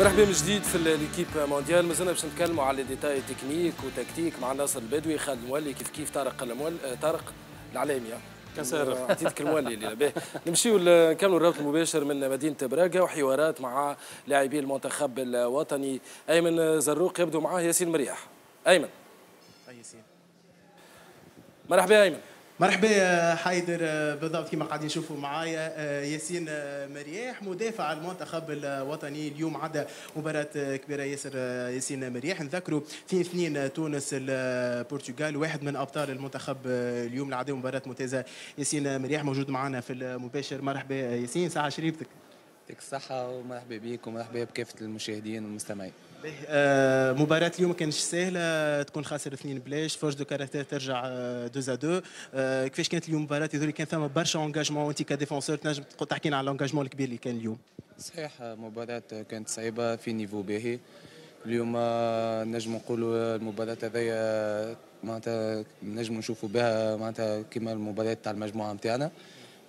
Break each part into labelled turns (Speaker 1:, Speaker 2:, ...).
Speaker 1: مرحبا من جديد في ليكيب مونديال مازلنا باش نتكلموا على ديتاي تكنيك وتكتيك مع ناصر البدوي خالد المولي كيف كيف طارق المول آه، طارق العلامي آه. كسر آه، عطيتك المولي الليله نمشيو نكملوا الرابط المباشر من مدينه براغا وحوارات مع لاعبي المنتخب الوطني ايمن زروق يبدو معاه ياسين مريح ايمن
Speaker 2: اي ياسين مرحبا ايمن مرحبا آه، حيدر آه، بالضبط كما قاعدين نشوفوا معايا آه، ياسين مرياح مدافع المنتخب الوطني اليوم عدا مباراة كبيرة ياسر ياسين مرياح نذكروا في اثنين تونس البرتغال واحد من ابطال المنتخب اليوم العداء مباراة ممتازة ياسين مرياح موجود معنا في المباشر مرحبا ياسين ساعة شريفتك يعطيك الصحة ومرحبا بك ومرحبا بكافة المشاهدين والمستمعين آه، مباراة اليوم ما كانتش سهلة تكون خاسر اثنين بلاش فورس دو كاركتير ترجع دوز آه، ا دو آه، كيفاش كانت اليوم المباراة يظهر كان ثم برشا انجاجمون وانت كديفونسور تنجم تحكي لنا على الانجاجمون الكبير اللي كان اليوم
Speaker 3: صحيح مباراة كانت صعيبة في نيفو باهي اليوم نجم نقولوا المباراة هذيا معناتها نجم نشوفوا بها معناتها كيما المباراة تاع المجموعة نتاعنا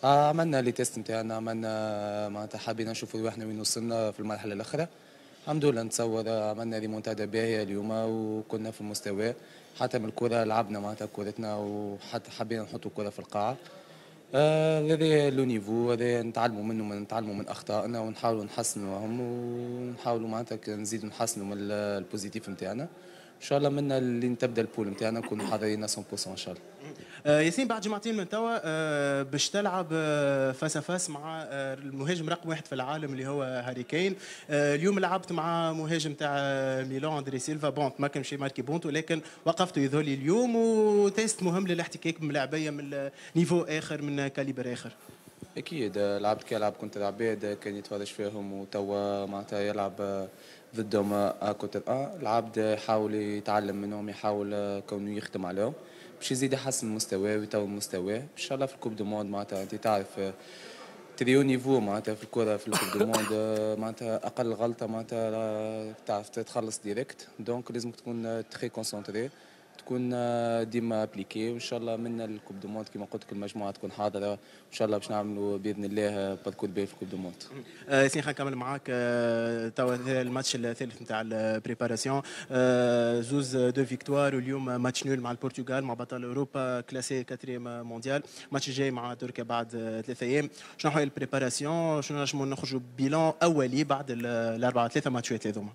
Speaker 3: عملنا لي تيست نتاعنا عملنا معناتها حابين نشوفوا روحنا وين وصلنا في المرحلة الأخيرة الحمد لله نتصور عملنا ريمونتادا باهيه اليوم وكنا في المستوى حتى من الكره لعبنا معناتها كورتنا وحتى حبينا نحطوا الكره في القاعه آه، هذا آه لو نيفو هذا نتعلموا منه من نتعلموا من اخطائنا ونحاولوا نحسنوهم ونحاولوا معناتها نزيدوا نحسنوا من البوزيتيف نتاعنا ان شاء الله منا اللي تبدا البول نتاعنا نكونوا حاضرين 100% ان شاء الله
Speaker 2: آه، ياسين بعد جمعتين من توا آه، باش تلعب آه، فاس فاس مع المهاجم رقم واحد في العالم اللي هو هاري كين اليوم لعبت مع مهاجم تاع ميلان اندري سيلفا بونت ما كانش ماركي بونت ولكن وقفته يذولي اليوم وتيست مهم للاحتكاك بملاعبيه من نيفو اخر من كاليبر اخر
Speaker 3: اكيد لعبت كيلعب كنت العباد كان يتفرج فيهم وتوا معناتها يلعب ضدهم كوتر ا العبد يحاول يتعلم منهم يحاول كونه يخدم عليهم باش يزيد يحسن مستواه ويطور مستواه ان شاء الله في الكوب دو موند معناتها انت تعرف آه، تريو نيفو معناتها في الكره في الكوب دو موند آه، معناتها اقل غلطه معناتها تعرف تتخلص ديريكت دونك لازمك تكون تخي آه، كونسونتري تكون آه، ديما ابليكي وان شاء الله من الكوب دو موند كما قلت لك المجموعه تكون حاضره وان شاء الله باش نعملوا باذن الله آه، باركور بي في الكوب دو موند.
Speaker 2: آه، ياسين خلينا نكمل معاك توا الماتش الثالث نتاع البريباراسيون زوز دو فيكتوار واليوم ماتش نول مع البرتغال مع بطل اوروبا كلاسي كاتريم مونديال ماتش جاي مع تركيا بعد ثلاثة ايام شنو هي البريباراسيون شنو نجموا نخرجوا بيلون اولي بعد الاربعه ثلاثه ماتشات هذوما؟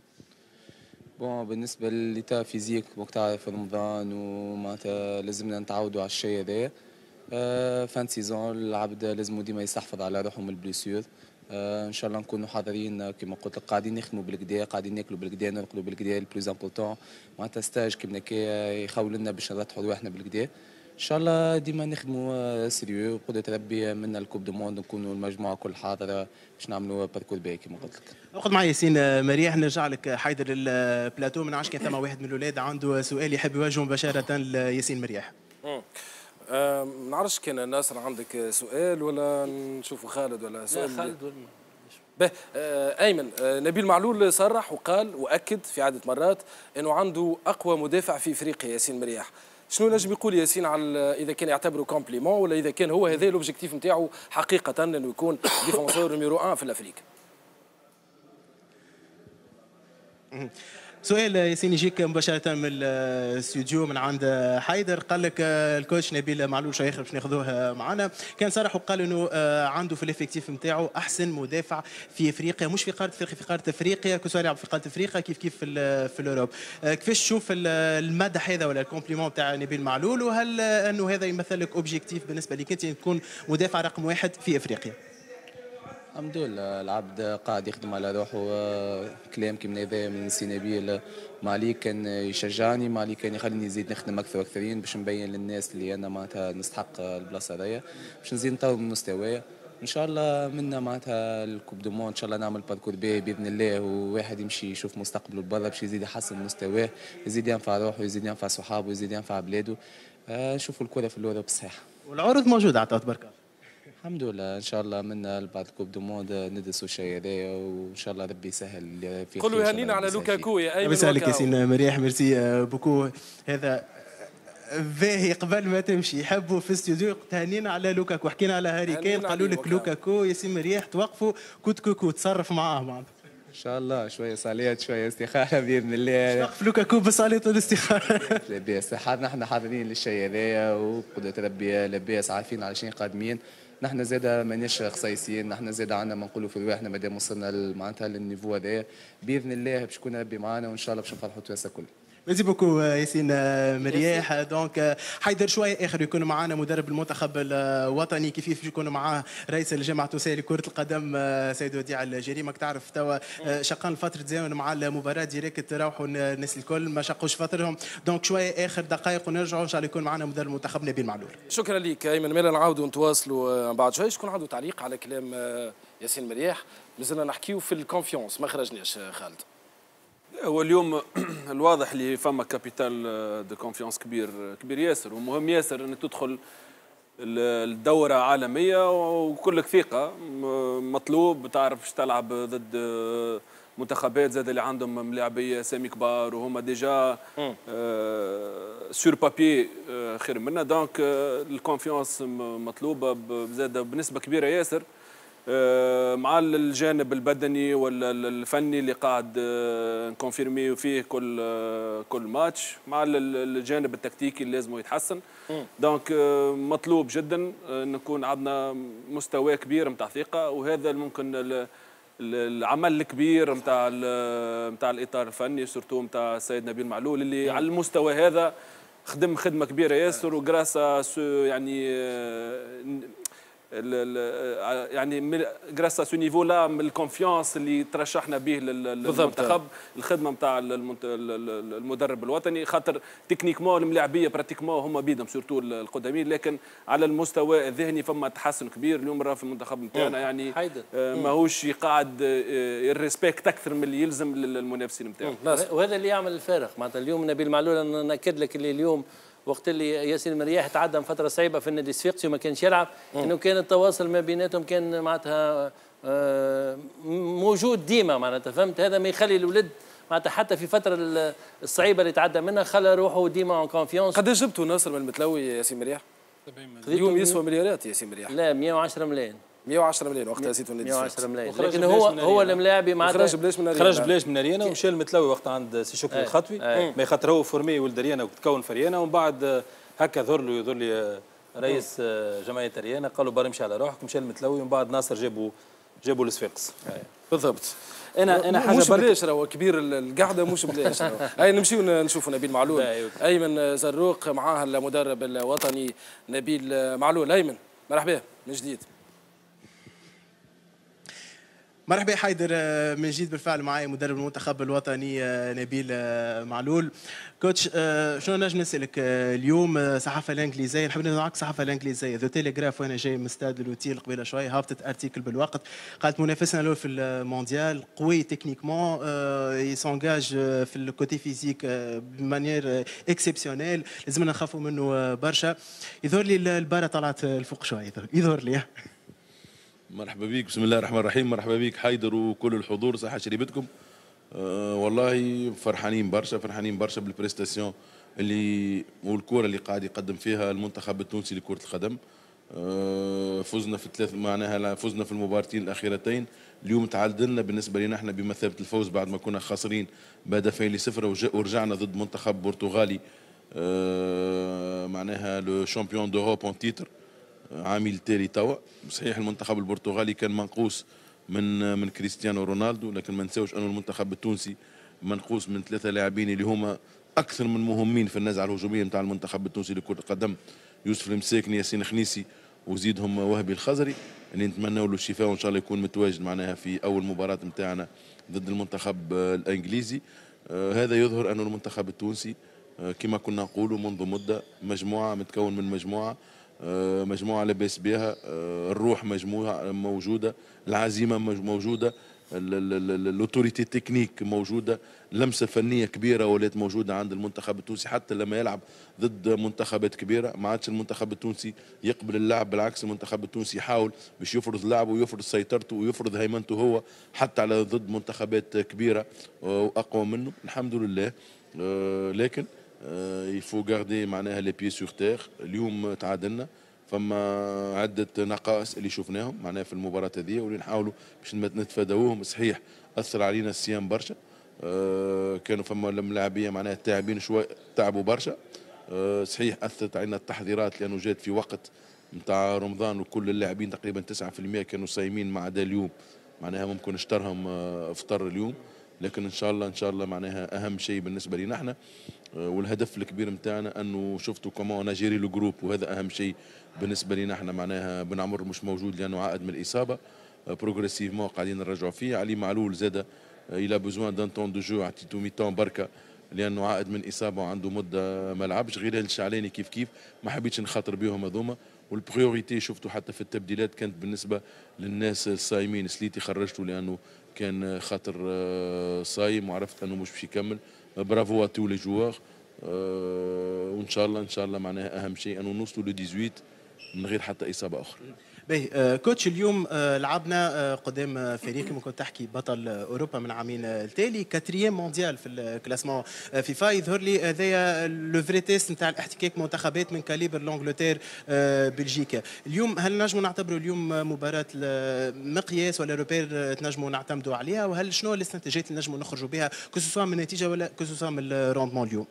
Speaker 2: بون
Speaker 3: بالنسبه لتا فيزيك وقتها في رمضان ومعناتها لازمنا نتعودوا على الشيء هذايا فان سيزون العبد لازم ديما يستحفظ على روحه من البليسيور آه، ان شاء الله نكونوا حاضرين كما قلت لك قاعدين نخدموا بالكدا قاعدين ناكلوا بالكدا نرقدوا بالكدا البلوز امبورتون معناتها ستاج كيما كي يخول لنا باش نرتحوا رواحنا بالكدا ان شاء الله ديما نخدموا آه، سيريو قدرة ربي آه، من الكوب دو موند نكونوا المجموعه كل حاضره باش نعملوا باركور باهي كما قلت لك.
Speaker 2: اخذ معي ياسين آه، مريح نرجع لك حيدر البلاتو ما نعرفش كان ثم واحد من الاولاد عنده سؤال يحب يوجهه مباشره لياسين مريح.
Speaker 1: ما نعرفش كان ناصر عندك سؤال ولا نشوفوا خالد ولا سؤال لا خالد ولا به ايمن نبيل معلول صرح وقال واكد في عده مرات انه عنده اقوى مدافع في افريقيا ياسين مرياح شنو نجم يقول ياسين على اذا كان يعتبره كومبليمون ولا اذا كان هو هذا الاوبجيكتيف نتاعو حقيقه انه يكون ديفونسور نيميرو 1 في الافريك
Speaker 2: سؤال ياسين يجيك مباشرة من الاستوديو من عند حيدر قال لك آه، الكوتش نبيل معلول شيخ باش ناخذوه آه، معنا كان صرح وقال انه آه، عنده في الافكتيف نتاعو احسن مدافع في افريقيا مش في قاره افريقيا في قاره افريقيا كسوا يلعب في قاره افريقيا كيف كيف في, في الاوروب كيفاش تشوف المدح هذا ولا الكومبليمون نتاع نبيل معلول وهل انه هذا يمثل لك اوبجيكتيف بالنسبه لك انت تكون مدافع رقم واحد في افريقيا الحمد
Speaker 3: لله العبد قاعد يخدم على روحه كلام كيما هذا من سينابيل مالي كان يشجعني مالي كان يخليني نزيد نخدم اكثر واكثرين باش نبين للناس اللي انا معناتها نستحق البلاصه هذيا باش نزيد نطور من مستوايا ان شاء الله منا معناتها الكوب دو مون ان شاء الله نعمل باركور باهي باذن الله وواحد يمشي يشوف مستقبله لبرا باش يزيد يحسن مستواه يزيد ينفع روحه يزيد ينفع صحابه يزيد ينفع بلاده نشوفوا آه، الكره في الاوروب صحيحه
Speaker 2: والعروض موجوده عطات بركه
Speaker 3: الحمد لله ان شاء الله من بعد كوب دو موند
Speaker 2: ندرسوا الشيء
Speaker 3: هذايا وان شاء الله ربي
Speaker 2: يسهل في قولوا هنينا على لوكاكو يا ايمن يسهلك يا مريح ميرسي آه، بوكو هذا باهي قبل ما تمشي حبوا في الاستوديو تهنينا على لوكاكو حكينا على هاري كين قالوا لك لوكاكو سي مريح توقفوا كوت كوكو تصرف معاه بعض
Speaker 3: ان شاء الله شويه صاليات شويه استخاره باذن الله
Speaker 2: نقف لوكاكو بالصاليات والاستخاره
Speaker 3: لاباس حاضر نحن حاضرين للشيء هذايا وقدره ربي لاباس عارفين على شنو قادمين نحن زاده ماناش اخصائيين نحن زاده عندنا ما نقولوا في رواحنا مادام وصلنا معناتها للنيفو هذايا باذن الله باش ربي معانا وان شاء الله باش نفرحوا التواسى كل
Speaker 2: ميرسي بوكو ياسين مرياح دونك حيدر شويه اخر يكون معنا مدرب المنتخب الوطني كيف يكون معاه رئيس الجامعه التونسيه لكره القدم سيد وديع الجريمه تعرف توا شقان فتره زمن مع المباراه ديريكت تروحوا الناس الكل ما شقوش فترهم دونك شويه اخر دقائق ونرجعوا ان شاء الله يكون معنا مدرب المنتخب نبيل معلول
Speaker 1: شكرا لك ايمن ميلا نعاودوا نتواصلوا آه، بعد شويه شكون عنده تعليق على كلام آه، ياسين مرياح مازلنا نحكيو في الكونفيونس ما خرجناش آه، خالد
Speaker 4: هو اليوم الواضح اللي فما كابيتال دو آه، كونفيونس كبير آه، كبير ياسر ومهم ياسر انك تدخل الدورة عالمية وكلك ثقة مطلوب تعرف تلعب ضد آه، منتخبات زاد اللي عندهم ملاعبية اسامي كبار وهما ديجا سور بابي خير منا دونك الكونفيونس مطلوبة زاد بنسبة كبيرة ياسر آه، مع الجانب البدني ولا الفني اللي قاعد آه، نكونفيرمي فيه كل آه، كل ماتش مع الجانب التكتيكي اللي لازم يتحسن دونك مطلوب جدا نكون عندنا مستوى كبير نتاع ثقه وهذا ممكن العمل الكبير نتاع نتاع الاطار الفني سورتو نتاع السيد نبيل معلول اللي على المستوى هذا خدم خدمه كبيره ياسر وجراسا يعني آه، يعني جراس سو نيفو لا من الكونفيونس اللي ترشحنا به للمنتخب الخدمه نتاع المدرب الوطني خاطر تكنيكمون الملاعبيه براتيكمون هما بيدهم سورتو القدامين لكن على المستوى الذهني فما تحسن كبير اليوم راه في المنتخب نتاعنا يعني آه، ماهوش يقعد آه، الريسبكت اكثر من اللي يلزم للمنافسين نتاعو
Speaker 5: وهذا اللي يعمل الفارق معناتها اليوم نبيل معلول انا ناكد لك اللي اليوم وقت اللي ياسين مرياح تعدى من فتره صعيبه في النادي الصفاقسي وما كانش يلعب انه كان التواصل ما بيناتهم كان معناتها آه، موجود ديما معناتها فهمت هذا ما يخلي الولد معناتها حتى في فتره الصعيبه اللي تعدى منها خلى روحه ديما اون كونفيونس قداش جبتوا ناصر من المتلوي ياسين مرياح؟ اليوم يسوى
Speaker 1: مليارات ياسين مرياح
Speaker 5: لا 110 ملايين
Speaker 1: 110 مليون وقتها زيت ولاد 110 مليون
Speaker 6: لكن هو هو الملاعبي معناتها خرج بلاش من خرج بلاش من اريانا ومشى المتلوي وقتها عند سي شكري إيه. الخطوي إيه. ما خاطر هو فورمي ولد اريانا وتكون في اريانا ومن بعد هكا ظهر له يظهر لي رئيس جمعيه اريانا قال له برا امشي على روحك مشى المتلوي ومن بعد ناصر جابوا جابوا
Speaker 1: الصفاقس بالضبط
Speaker 6: انا انا حاجه مش بلاش
Speaker 1: راهو كبير القعده مش بلاش اي نمشيو نشوفوا نبيل معلول ايمن زروق معاه المدرب الوطني نبيل معلول ايمن مرحبا من جديد
Speaker 2: مرحبا حيدر آه، من جديد بالفعل معايا مدرب المنتخب الوطني آه، نبيل آه، معلول كوتش شنو نجم نسالك اليوم الصحافه الانجليزيه نحب نعك الصحافه الانجليزيه ذو تيليغراف وانا جاي من استاد لوتيل قبيله شوي هابطت ارتيكل بالوقت قالت منافسنا الاول في المونديال قوي تكنيكمون يسونجاج في الكوتي فيزيك بمانيير اكسبسيونيل لازمنا نخافوا منه برشا يظهر لي الباره طلعت الفوق شويه يظهر لي
Speaker 7: مرحبا بك بسم الله الرحمن الرحيم مرحبا بك حيدر وكل الحضور صحه شريبتكم أه والله فرحانين برشا فرحانين برشا بالبريستاسيون اللي والكره اللي قاعد يقدم فيها المنتخب التونسي لكره القدم أه فزنا في ثلاث معناها فزنا في المباراتين الاخيرتين اليوم تعادلنا بالنسبه لنا احنا بمثابه الفوز بعد ما كنا خاسرين بهدفين لصفر ورجعنا ضد منتخب برتغالي أه معناها لو شامبيون دوروب اون تيتر عامل تالي توا صحيح المنتخب البرتغالي كان منقوص من من كريستيانو رونالدو لكن ما نساوش انه المنتخب التونسي منقوص من ثلاثه لاعبين اللي هما اكثر من مهمين في النزعه الهجوميه نتاع المنتخب التونسي لكره القدم يوسف المساكني ياسين خنيسي وزيدهم وهبي الخزري اللي نتمنوا له الشفاء وان شاء الله يكون متواجد معناها في اول مباراه نتاعنا ضد المنتخب الانجليزي آه، هذا يظهر انه المنتخب التونسي آه، كما كنا نقولوا منذ مده مجموعه متكون من مجموعه آه، مجموعه لاباس بها آه، الروح مجموعه موجوده العزيمه موجوده الاوتوريتي تكنيك موجوده لمسه فنيه كبيره ولات موجوده عند المنتخب التونسي حتى لما يلعب ضد منتخبات كبيره ما عادش المنتخب التونسي يقبل اللعب بالعكس المنتخب التونسي يحاول باش يفرض لعبه ويفرض سيطرته ويفرض هيمنته هو حتى على ضد منتخبات كبيره آه، واقوى منه الحمد لله لكن يفو غاردي معناها لي بيي سور تير اليوم تعادلنا فما عدة نقائص اللي شفناهم معناها في المباراة هذه واللي نحاولوا باش نتفاداوهم صحيح أثر علينا الصيام برشا آه، كانوا فما الملاعبية معناها تاعبين شوي تعبوا برشا آه، صحيح أثرت علينا التحضيرات لأنه جات في وقت نتاع رمضان وكل اللاعبين تقريبا 9% كانوا صايمين ما عدا اليوم معناها ممكن اشترهم آه، فطر اليوم لكن ان شاء الله ان شاء الله معناها اهم شيء بالنسبه لنا احنا آه، والهدف الكبير نتاعنا انه شفتوا كومون نجيري الجروب وهذا اهم شيء بالنسبه لنا احنا معناها بن عمر مش موجود لانه عائد من الاصابه بروغريسيفمون آه، قاعدين نرجعوا فيه علي معلول زاده الى بوزوان دان تون دو جو عطيتو مي تون بركه لانه عائد من اصابه وعنده مده ما لعبش غير الشعلاني كيف كيف ما حبيتش نخاطر بهم هذوما والبريوريتي شفتوا حتى في التبديلات كانت بالنسبه للناس الصايمين سليتي خرجته لانه كان خاطر آه، صايم وعرفت انه مش باش يكمل برافو تو لي جوار وان شاء الله ان شاء الله معناها اهم شيء انه نوصلوا ل 18 من غير حتى اصابه اخرى
Speaker 2: بيه آه، كوتش اليوم آه، لعبنا آه، قدام فريق ممكن تحكي بطل اوروبا من عامين التالي كاتريام مونديال في الكلاسمون فيفا يظهر لي هذايا لو فري تيست نتاع الاحتكاك منتخبات من كاليبر لانجلتير بلجيكا اليوم هل نجموا نعتبروا اليوم مباراه مقياس ولا روبير تنجموا نعتمدوا عليها وهل شنو الاستنتاجات اللي نجموا نخرجوا بها كسوسوا من النتيجه ولا كسوسوا من الروندمون اليوم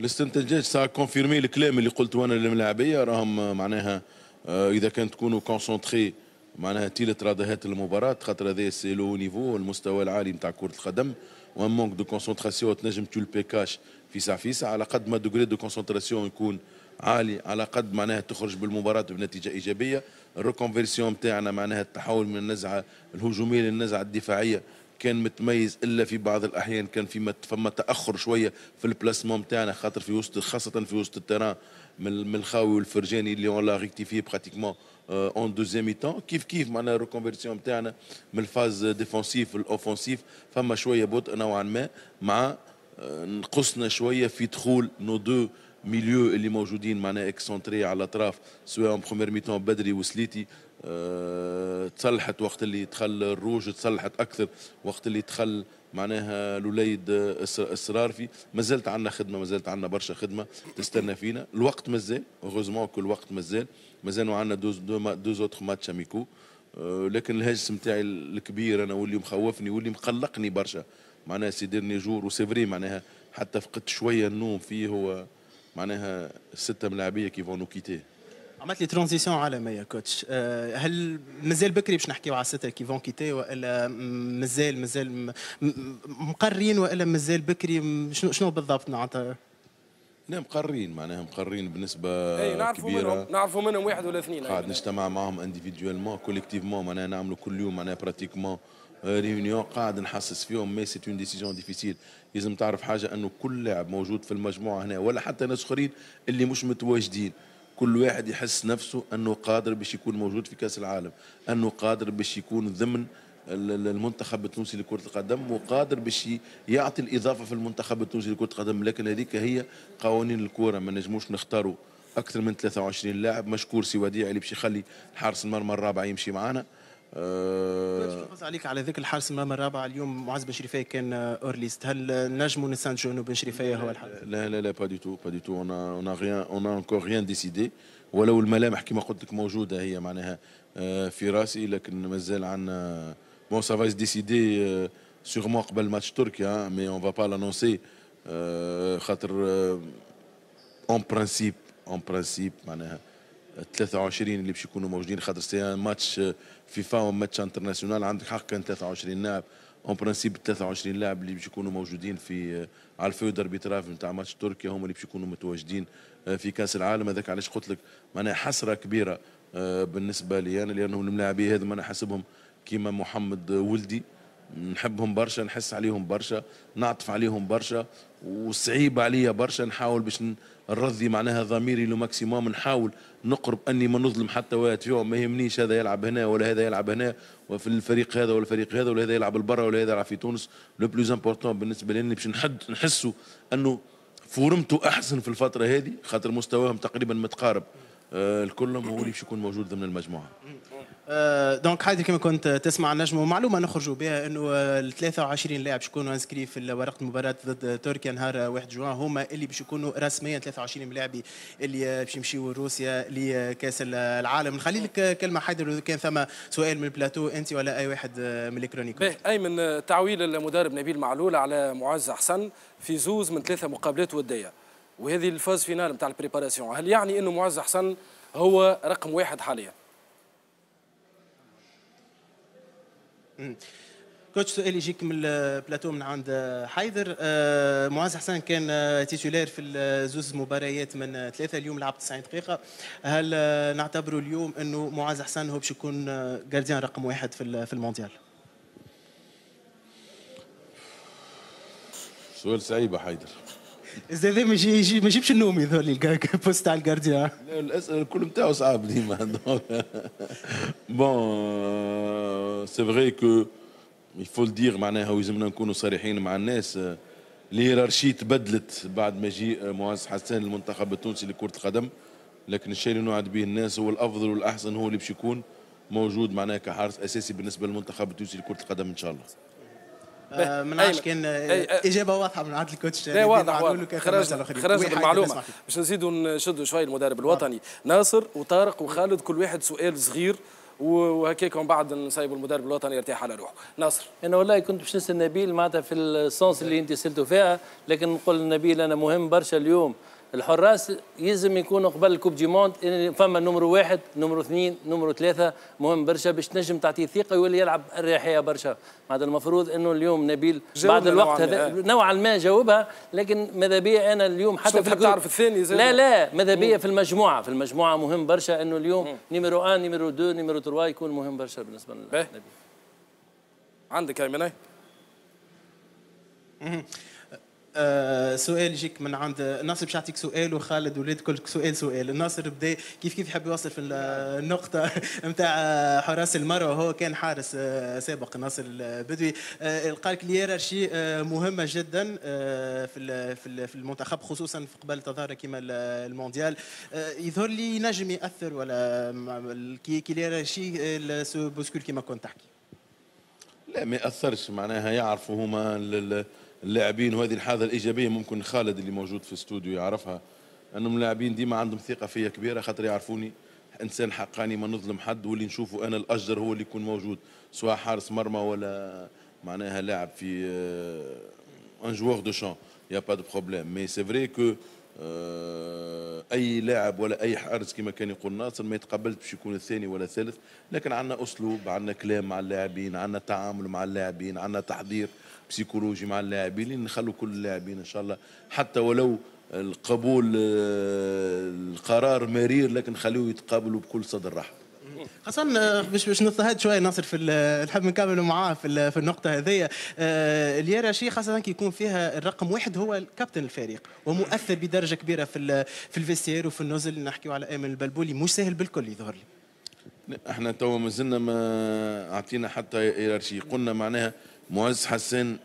Speaker 7: الاستنتاجات سا كونفيرمي الكلام اللي قلته انا للملاعبيه راهم معناها آه، اذا كان تكونوا كونسونتري معناها تيلة رادهات المباراه خاطر هذا سي لو نيفو المستوى العالي نتاع كره القدم وان مونك دو كونسونتراسيون تنجم تو البيكاش فيسع فيسع على قد ما دوغري دو كونسونتراسيون يكون عالي على قد معناها تخرج بالمباراه بنتيجه ايجابيه الريكونفيرسيون نتاعنا معناها التحول من النزعه الهجوميه للنزعه الدفاعيه كان متميز الا في بعض الاحيان كان في فما تاخر شويه في البلاسمون نتاعنا خاطر في وسط خاصه في وسط التيران من الخاوي والفرجاني اللي اون لا ريكتيفي براتيكمون اون دوزيام ايتون كيف كيف معناها الريكونفيرسيون تاعنا من الفاز ديفونسيف للاوفونسيف فما شويه بطء نوعا ما مع euh, نقصنا شويه في دخول نو دو ميليو اللي موجودين معناها اكسونتري على الاطراف سواء اون بخومير ميتون بدري وسليتي euh, تصلحت وقت اللي دخل الروج تصلحت اكثر وقت اللي دخل معناها الوليد اصرار في ما زالت عندنا خدمه ما زالت عندنا برشا خدمه تستنى فينا الوقت مازال اوغوزمون كل وقت مازال مازالوا عندنا دوز دو دوز اوتر ماتش اميكو لكن الهجس نتاعي الكبير انا واللي مخوفني واللي مقلقني برشا معناها سي ديرني جور وسيفري معناها حتى فقدت شويه النوم فيه هو معناها سته ملاعبيه كي نو كيتيه
Speaker 2: عملت لي ترانزيسيون عالميه كوتش آه، هل مازال بكري باش نحكيو على الستة كي فون كيتي والا مازال مازال مقرين والا مازال بكري شنو شنو بالضبط معناتها
Speaker 7: لا مقرين معناها مقرين بنسبه اي نعرفوا منهم
Speaker 1: نعرفوا منهم واحد ولا اثنين قاعد
Speaker 7: نجتمع معاهم انديفيدويلمون كوليكتيفمون معناها نعملوا كل يوم معناها براتيكمون آه، ريونيون قاعد نحسس فيهم مي سي اون ديسيزيون ديفيسيل لازم تعرف حاجه انه كل لاعب موجود في المجموعه هنا ولا حتى ناس اخرين اللي مش متواجدين كل واحد يحس نفسه انه قادر باش يكون موجود في كاس العالم انه قادر باش يكون ضمن المنتخب التونسي لكرة القدم وقادر باش يعطي الإضافة في المنتخب التونسي لكرة القدم لكن هذيك هي قوانين الكورة ما نجموش نختاروا أكثر من 23 لاعب مشكور سي وديع اللي باش يخلي حارس المرمى الرابع يمشي معانا أه
Speaker 2: عليك على ذكر الحارس المرمى الرابع اليوم معز بن شريفيه كان اورليست آه, هل آه, نجموا انه بن شريفيه هو الحارس لا لا لا با دي تو با دي تو اون اون غيان اون انكور غيان ديسيدي
Speaker 7: ولو الملامح كما قلت لك موجوده هي معناها آه, في راسي لكن مازال عندنا بون سافا ديسيدي سيغمون قبل ماتش تركيا مي اون فا با لانونسي خاطر اون برانسيب اون برانسيب معناها 23 اللي باش يكونوا موجودين خاطر ماتش فيفا وماتش انترناسيونال عندك حق كان 23 لاعب اون برانسيب 23 لاعب اللي باش يكونوا موجودين في على الفيو دربيتراف نتاع ماتش تركيا هما اللي باش يكونوا متواجدين آه، في كاس العالم هذاك علاش قلت لك معناها حسره كبيره آه، بالنسبه لي انا لانهم الملاعبين هذوما انا حاسبهم كيما محمد ولدي نحبهم برشا نحس عليهم برشا نعطف عليهم برشا وصعيب عليا برشا نحاول باش الرذي معناها ضميري لو ماكسيموم نحاول نقرب اني ما نظلم حتى واحد فيهم ما يهمنيش هذا يلعب هنا ولا هذا يلعب هنا وفي الفريق هذا ولا الفريق هذا ولا هذا يلعب البرة ولا هذا يلعب في تونس لو بلوز امبورتون بالنسبه لي باش نحد نحسوا انه فورمتو احسن في الفتره هذه خاطر مستواهم تقريبا متقارب آه الكلهم هو اللي باش يكون موجود ضمن المجموعه
Speaker 2: آه، دونك حاجه كما كنت تسمع نجم ومعلومه نخرجوا بها انه ال 23 لاعب باش يكونوا انسكري في ورقه المباراه ضد تركيا نهار 1 جوان هما اللي باش يكونوا رسميا 23 لاعبي اللي باش يمشيوا روسيا لكاس العالم نخلي لك كلمه حيدر اذا كان ثم سؤال من البلاتو انت ولا اي واحد آه، من
Speaker 1: اي ايمن تعويل المدرب نبيل معلول على معز حسن في زوز من ثلاثه مقابلات وديه وهذه الفاز فينال نتاع البريباراسيون هل يعني انه معز حسن هو رقم واحد حاليا
Speaker 2: كوتش سؤال يجيك من البلاتو من عند حيدر آه، معاذ حسن كان تيتولير آه، في زوز مباريات من ثلاثه اليوم لعب 90 دقيقه هل آه، نعتبره اليوم انه معاذ حسن هو باش يكون جارديان رقم واحد في المونديال
Speaker 7: سؤال صعيب حيدر
Speaker 2: زي زي ما يجيبش النوم ذول البوست تاع الجارديان
Speaker 7: الكل نتاعو صعاب ديما بون سي فغي كو يفول دير معناها ويلزمنا نكونوا صريحين مع الناس الهيرارشي تبدلت بعد مجيء معز حسان المنتخب التونسي لكرة القدم لكن الشيء اللي نوعد به الناس هو الافضل والاحسن هو اللي باش يكون موجود معناها كحارس اساسي بالنسبه للمنتخب التونسي لكرة القدم ان شاء الله
Speaker 2: آه، من ما نعرفش كان اجابه واضحه من عند الكوتش لا واضح خرجنا خرجنا المعلومه
Speaker 1: باش نزيدوا نشدوا شويه المدرب الوطني آه. ناصر وطارق وخالد كل واحد سؤال صغير وهكاك من بعد نصيب المدرب الوطني يرتاح
Speaker 5: على روحه ناصر انا والله كنت باش نسال نبيل معناتها في السونس اللي انت سالته فيها لكن نقول نبيل انا مهم برشا اليوم الحراس يلزم يكونوا قبل الكوب دي موند فما نمرو واحد نمرو اثنين نمرو ثلاثه مهم برشا باش تنجم تعطيه ثقه ويولي يلعب الرياحيه برشا هذا المفروض انه اليوم نبيل بعد الوقت هذا نوعا ما جاوبها لكن ماذا بيا انا اليوم حتى في تعرف الثاني لا لا ماذا بيا في المجموعه في المجموعه مهم برشا انه اليوم نمرو 1 نمرو 2 نمرو 3 يكون مهم برشا بالنسبه لنا
Speaker 2: عندك هيمنه آه، سؤال يجيك من عند ناصر باش يعطيك سؤال وخالد ولاد كل سؤال سؤال ناصر بدا كيف كيف يحب يوصل في النقطه نتاع حراس المرأة وهو كان حارس آه، سابق ناصر البدوي آه قال شيء آه، مهمه جدا في في المنتخب خصوصا في قبل تظاهره كما المونديال يظهر لي نجم ياثر ولا كي الهيرارشي سو بوسكول كما كنت تحكي
Speaker 7: لا ما ياثرش معناها يعرفوا هما اللاعبين وهذه الحاله الايجابيه ممكن خالد اللي موجود في الاستوديو يعرفها انهم اللاعبين ديما عندهم ثقه فيا كبيره خاطر يعرفوني انسان حقاني ما نظلم حد واللي نشوفه انا الاجدر هو اللي يكون موجود سواء حارس مرمى ولا معناها لاعب في ان جوار دو شان يا با دو بروبليم مي سي فري كو آه، اي لاعب ولا اي حارس كما كان يقول ناصر ما يتقبلش باش يكون الثاني ولا الثالث لكن عندنا اسلوب عندنا كلام مع اللاعبين عندنا تعامل مع اللاعبين عندنا تحضير بسيكولوجي مع اللاعبين نخلوا كل اللاعبين ان شاء الله حتى ولو القبول آه، القرار مرير لكن خلوه يتقابلوا بكل صدر رحب
Speaker 2: خاصة آه، باش باش نضطهد شوية ناصر في نحب نكمل معاه في, في النقطة هذيا آه، شي خاصة كي يكون فيها الرقم واحد هو الكابتن الفريق ومؤثر بدرجة كبيرة في في الفيستير وفي النزل نحكيو على ايمن البلبولي مش سهل بالكل يظهر
Speaker 7: لي احنا توا مازلنا ما اعطينا حتى هيرارشي قلنا معناها معز حسان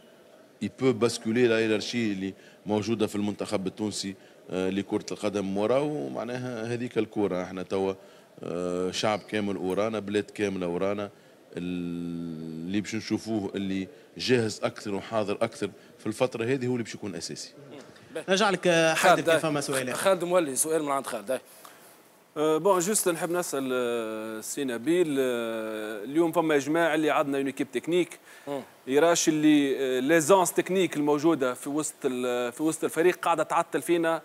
Speaker 7: يبو باسكولي لا هيرارشي اللي موجوده في المنتخب التونسي آه، لكره القدم وراه ومعناها هذيك الكره احنا توا آه، شعب كامل ورانا بلاد كامله ورانا اللي باش نشوفوه اللي جاهز اكثر وحاضر اكثر في الفتره هذه هو اللي باش يكون اساسي
Speaker 2: نرجع لك كيف فما سؤال
Speaker 4: خالد مولي سؤال من عند خالد بون آه، جوست نحب نسال آه، سي نبيل اليوم فما اجماع اللي عندنا اون ايكيب تكنيك يراش اللي ليزونس تكنيك الموجوده في وسط في وسط الفريق قاعده تعطل فينا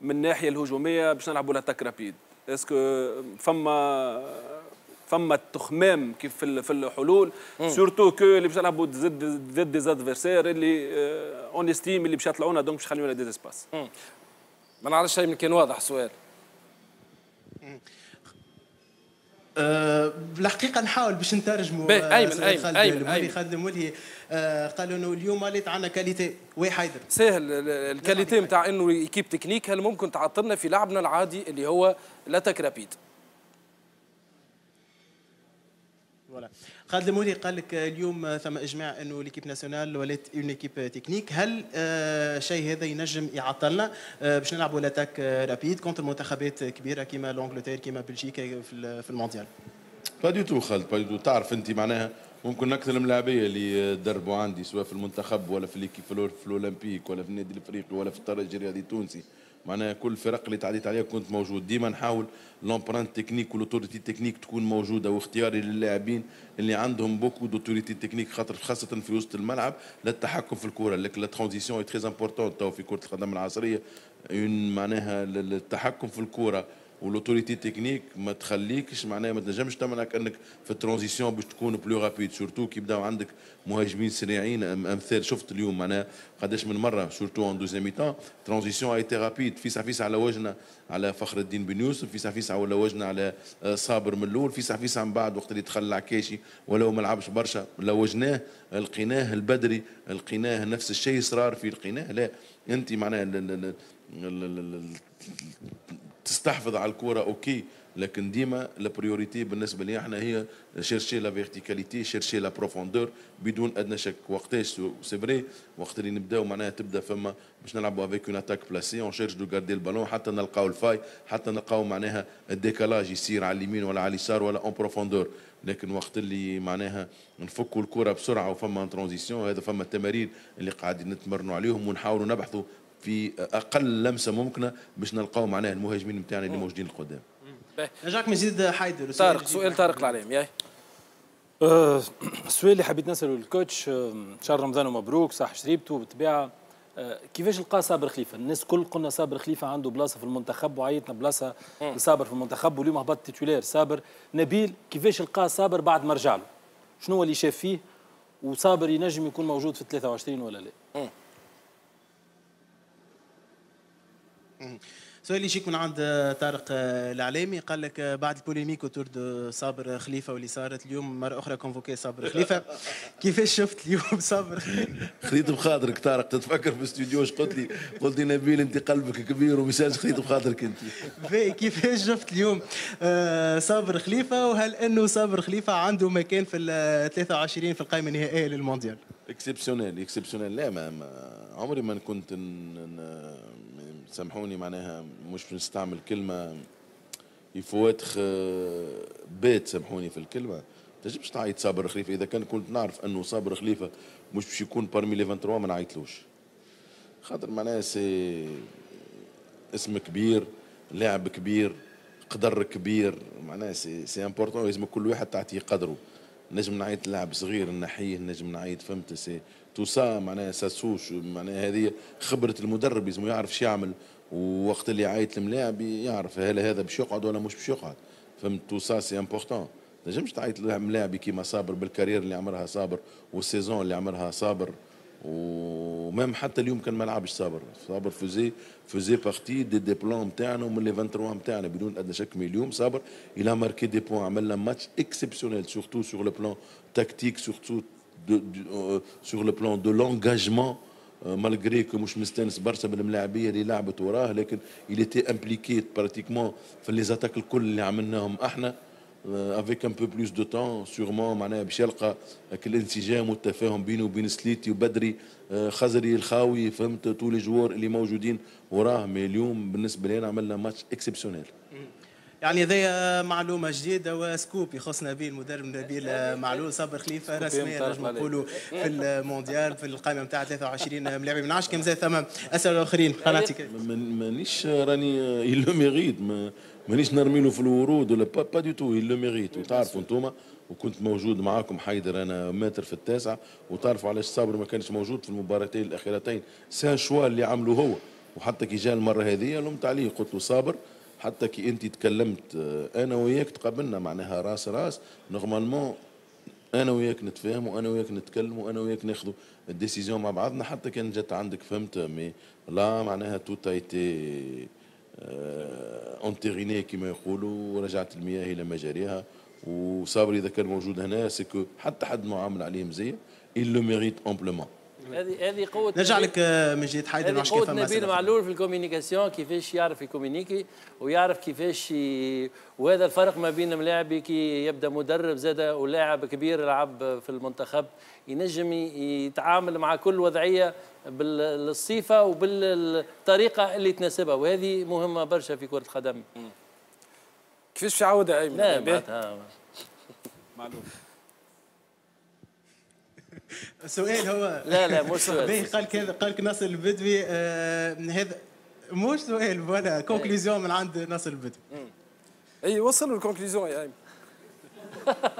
Speaker 4: من الناحيه الهجوميه باش نلعبوا لاتاك رابيد اسكو فما فما التخمام كيف في في الحلول سورتو كو اللي باش يلعبوا ضد ضد ديزادفيرسير اللي اون استيم اللي باش يطلعونا دونك باش يخليونا دي سباس ما نعرفش شيء كان واضح السؤال
Speaker 2: بالحقيقة الحقيقه نحاول باش نترجموا ايمن ايمن ايمن خادم ولي قالوا انه اليوم ليت عندنا كاليتي وي حيدر ساهل
Speaker 1: الكاليتي نتاع انه ايكيب تكنيك هل ممكن تعطلنا في لعبنا العادي اللي هو l'attaque رابيد
Speaker 2: فوالا خالد المولي قال لك اليوم آه، ثم اجماع انه ليكيب ناسيونال ولات اون ايكيب تكنيك هل الشيء آه، هذا ينجم يعطلنا آه، باش نلعبوا لاتاك رابيد كونتر منتخبات كبيره كيما لونجلتير كيما بلجيكا في المونديال
Speaker 7: با دي تو خالد با دي تو تعرف انت معناها ممكن اكثر من لاعبيه اللي دربوا عندي سواء في المنتخب ولا في ليكيب في الاولمبيك ولا في النادي الافريقي ولا في الترجي الرياضي التونسي معناها كل الفرق اللي تعديت عليها كنت موجود ديما نحاول لومبرانت تكنيك والاوتوريتي تكنيك تكون موجوده واختياري للاعبين اللي عندهم بوكو دوتوريتي تكنيك خاطر خاصه في وسط الملعب للتحكم في الكره لك لا ترانزيسيون اي تري امبورطون تو في كره القدم العصريه معناها التحكم في الكره والاوتوريتي تكنيك ما تخليكش معناها ما تنجمش تمنعك انك في الترانزيسيون باش تكون بلو رابيد سورتو كي يبداو عندك مهاجمين سريعين امثال شفت اليوم معناها قداش من مره سورتو ان دوزيام ميتان ترانزيسيون ايتي رابيد فيسع فيسع على وجهنا على فخر الدين بن يوسف فيسع فيسع على وجهنا على آه، صابر من الاول فيسع فيسع من بعد وقت اللي دخل العكاشي ولو ما لعبش برشا لوجناه لقيناه البدري لقيناه نفس الشيء صرار في لقيناه لا انت معناها تستحفظ على الكره اوكي لكن ديما البريوريتي بالنسبه لي احنا هي شيرشي لا فيرتيكاليتي شيرشي لا بروفوندور بدون ادنى شك وقتاش سي فري وقت اللي نبداو معناها تبدا فما باش نلعبوا افيك اون اتاك بلاسي اون شيرش دو غاردي البالون حتى نلقاو الفاي حتى نلقاو معناها الديكالاج يصير على اليمين ولا على اليسار ولا اون بروفوندور لكن وقت اللي معناها نفكوا الكره بسرعه وفما ترانزيسيون هذا فما تمارين اللي قاعدين نتمرنوا عليهم ونحاولوا نبحثوا في اقل لمسه ممكنه باش نلقاو معناه المهاجمين نتاعنا اللي موجودين القدام
Speaker 1: من مزيد حيدر طارق سؤال طارق العليم ياي
Speaker 7: السؤال أه، اللي
Speaker 6: حبيت نساله للكوتش أه، شهر رمضان ومبروك صح شريبته بالطبيعه أه، كيفاش لقى صابر خليفه الناس كل قلنا صابر خليفه عنده بلاصه في المنتخب وعيطنا بلاصه لصابر في المنتخب واليوم هبط تيتولير صابر نبيل كيفاش لقى صابر بعد ما رجع له شنو اللي شاف فيه وصابر ينجم يكون موجود في 23 ولا لا
Speaker 2: سؤال يجيك من عند طارق العلامي قال لك بعد البوليميك وتور دو صابر خليفه واللي صارت اليوم مره اخرى كونفوكي صابر خليفه
Speaker 7: كيفاش شفت اليوم صابر خليت بخاطرك طارق تتفكر في الاستوديو اش قلت لي قلت لي نبيل انت قلبك كبير ومساج خليت بخاطرك انت
Speaker 2: كيفاش شفت اليوم آه، صابر خليفه وهل انه صابر خليفه عنده مكان في ال 23 في القائمه النهائيه للمونديال اكسبسيونيل اكسبسيونيل لا
Speaker 7: ما عمري ما كنت سامحوني معناها مش نستعمل كلمه يفواتخ آه، بيت سامحوني في الكلمه تجيبش تعيط صابر خليفه اذا كان كنت نعرف انه صابر خليفه مش باش يكون بارمي لي 23 ما نعيطلوش خاطر معناها سي اسم كبير لاعب كبير قدر كبير معناها سي سي امبورتون لازم كل واحد تعطيه قدره نجم نعيط لاعب صغير نحيه نجم نعيط فهمت سي توسا معناها ساسوش معناها هذه خبره المدرب لازم يعرف شو يعمل ووقت اللي يعيط الملاعب يعرف هل هذا باش يقعد ولا مش باش يقعد فهمت توسا سي امبورتون تنجمش تعيط ملاعبي كيما صابر بالكارير اللي عمرها صابر والسيزون اللي عمرها صابر ومام حتى اليوم كان ما لعبش صابر صابر فوزي فوزي بارتي دي دي بلان نتاعنا ومن لي 23 نتاعنا بدون ادنى شك من اليوم صابر الى ماركي دي بوان لنا ماتش اكسبسيونيل سورتو سور لو بلان تكتيك سورتو Euh, sur le plan de l'engagement, euh, malgré que Mouchmistens Barça Ben Mlaabi est là, il était impliqué pratiquement dans les attaques que euh, avec un peu plus de temps, sûrement, avec l'intigem, Bino, Binisliti, Badri, euh, Khazari, Khawi, tous les joueurs, les Maujoudin, mais lui, il a fait un match exceptionnel.
Speaker 2: يعني هذايا معلومه جديده وسكوب يخصنا به المدرب نبيل معلول صابر خليفه رسميا نجم نقولوا في المونديال في القائمه نتاع 23 ملاعب ما نعرفش كم زاد ثم اسئله اخرين قناتك
Speaker 7: مانيش راني يلو ميغيت مانيش نرمي له في الورود ولا با, با دي تو يلو ميغيت وتعرفوا انتم وكنت موجود معاكم حيدر انا متر في التاسع وتعرفوا علاش صابر ما كانش موجود في المباراتين الاخيرتين سان شوا اللي عمله هو وحتى كي جاء المره هذه لمت عليه قلت له صابر حتى كي انت تكلمت انا وياك تقابلنا معناها راس راس نورمالمون انا وياك نتفاهم وانا وياك نتكلم وانا وياك ناخذ الديسيزيون مع بعضنا حتى كان جات عندك فهمت مي لا معناها توت ايتي اونتيريني كما يقولوا ورجعت المياه الى مجاريها وصابري اذا كان موجود هنا سكو حتى حد معامل عليه مزيه il le mérite amplement
Speaker 5: هذه هذه قوه نرجع لك آه، من جديد حيدر نحكي قوه نبيل معلول في الكومينيكاسيون كيفاش يعرف يكومينيكي ويعرف كيفاش ي... وهذا الفرق ما بين ملاعبي كي يبدا مدرب زاد ولاعب كبير يلعب في المنتخب ينجم يتعامل مع كل وضعيه بالصفه وبالطريقه اللي تناسبها وهذه مهمه برشا في كره القدم كيفاش
Speaker 2: يعاودها ايمن لا يعني معناتها السؤال هو لا لا مش سؤال قال كذا قال لك ناصر البدوي آه، هذا مش سؤال ولا كونكليزيون من عند ناصر البدوي اي وصلوا الكونكليزيون يا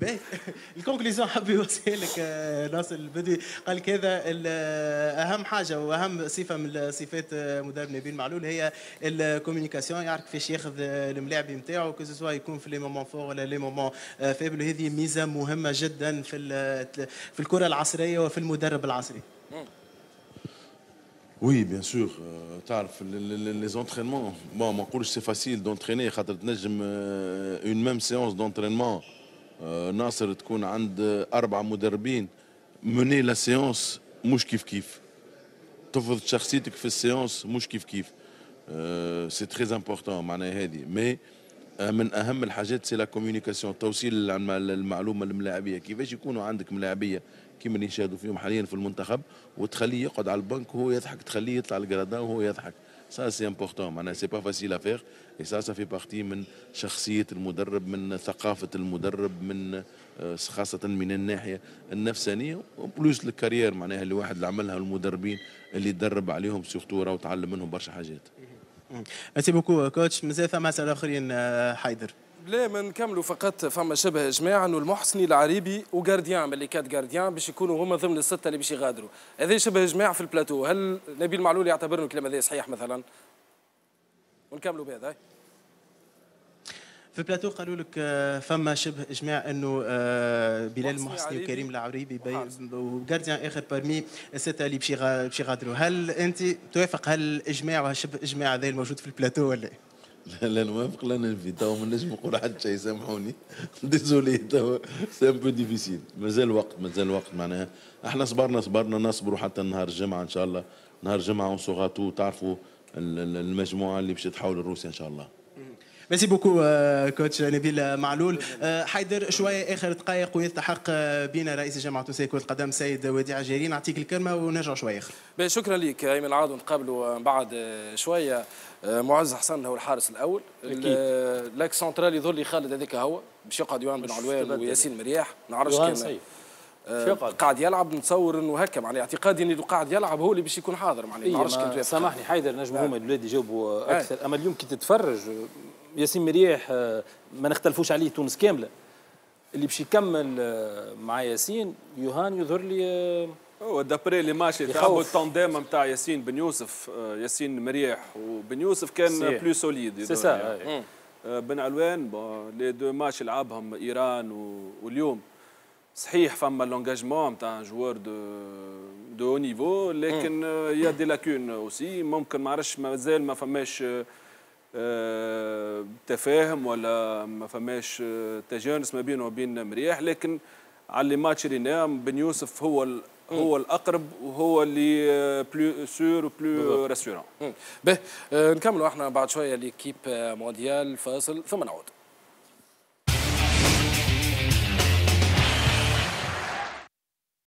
Speaker 2: باهي الكونكليزيون حاب يوصي لك آه، ناصر البدوي قال كذا آه، اهم حاجه واهم صفه من صفات آه، مدرب نبيل معلول هي الكوميونيكاسيون يعرف كيفاش ياخذ الملاعب نتاعو كو سوا يكون في لي مومون فور ولا لي مومون فيبل هذه ميزه مهمه جدا في في الكره العصريه وفي المدرب العصري
Speaker 4: mm.
Speaker 7: Oui, bien sûr. Euh، تعرف les entraînements. Bon, ما نقولش سي فاسيل دونتريني خاطر تنجم une même séance d'entraînement آه، ناصر تكون عند أربعة مدربين مني لا سيونس مش كيف كيف تفرض شخصيتك في السيونس مش كيف كيف سي تري امبورتون معناها هذه مي آه، من اهم الحاجات سي لا كوميونيكاسيون توصيل المعلومه للملاعبيه كيفاش يكونوا عندك ملاعبيه كيما اللي نشاهدوا فيهم حاليا في المنتخب وتخليه يقعد على البنك وهو يضحك تخليه يطلع الجرادان وهو يضحك سا سي امبورتون معناها سي با فاسيل افير اي سا سا في بارتي من شخصيه المدرب من ثقافه المدرب من خاصة من الناحية النفسانية وبلوس الكارير معناها اللي واحد اللي عملها المدربين اللي تدرب عليهم سيرتو راهو تعلم منهم برشا حاجات.
Speaker 2: ميرسي بوكو كوتش مازال ثم اسئله اخرين حيدر. لا ما نكملوا فقط فما شبه اجماع انه المحسني
Speaker 1: العريبي وغارديان اللي كات غارديان باش يكونوا هما ضمن السته اللي باش يغادروا هذا شبه اجماع في البلاتو هل نبيل معلول يعتبر الكلام هذا صحيح مثلا ونكملوا بهذا
Speaker 2: في البلاتو قالوا لك آه، فما شبه اجماع انه آه، بلال المحسني وكريم العريبي وغارديان اخر برمي السته اللي باش يغادروا هل انت توافق هل الاجماع وشبه اجماع هذا الموجود في البلاتو ولا
Speaker 7: لا لا نوافق لا ننفي تو ما نجم نقول حتى شيء سامحوني ديزولي تو سي ان بو ديفيسيل مازال وقت مازال وقت معناها احنا صبرنا صبرنا نصبروا حتى نهار الجمعه ان شاء الله نهار الجمعه اون سوغاتو تعرفوا المجموعه اللي باش تحاول روسيا ان شاء الله
Speaker 2: ميرسي بوكو آه، كوتش نبيل معلول آه، حيدر شويه اخر دقائق ويلتحق آه، بنا رئيس جامعه تونسيه كره القدم سيد وديع جيري نعطيك الكلمه ونرجع شويه اخر
Speaker 1: شكرا لك ايمن العاد نقابلوا بعد شويه معز حسن هو الحارس الاول لاك سنترال يظل خالد هذاك هو باش يقعد يوان بن علوان وياسين مرياح ما نعرفش كان قاعد يلعب نتصور انه هكا معناها اعتقادي انه قاعد يلعب هو اللي باش يكون حاضر معناها ما إيه، نعرفش كيف سامحني
Speaker 6: حيدر نجم هما الاولاد يجاوبوا اكثر اما اليوم كي تتفرج ياسين مريح آه، ما نختلفوش عليه تونس كامله اللي باش يكمل
Speaker 4: آه، مع ياسين يوهان يظهر لي آه، هو دابري لي ماتش تاعو التونديم نتاع ياسين بن يوسف ياسين مريح وبن يوسف كان بلو سوليد سي سا بن علوان لي دو ماتش لعبهم ايران واليوم صحيح فما لونجاجمون نتاع جوار دو دو نيفو لكن يا دي لاكون اوسي ممكن ما عرفش مازال ما فماش تفاهم ولا ما فماش آه، تجانس ما بينه وبين مرياح لكن على اللي ماتش رينا نعم، بن يوسف هو هو الاقرب وهو اللي بلو سور وبلو راسيورون. باهي نكملوا احنا بعد شويه ليكيب آه،
Speaker 1: مونديال فاصل ثم نعود.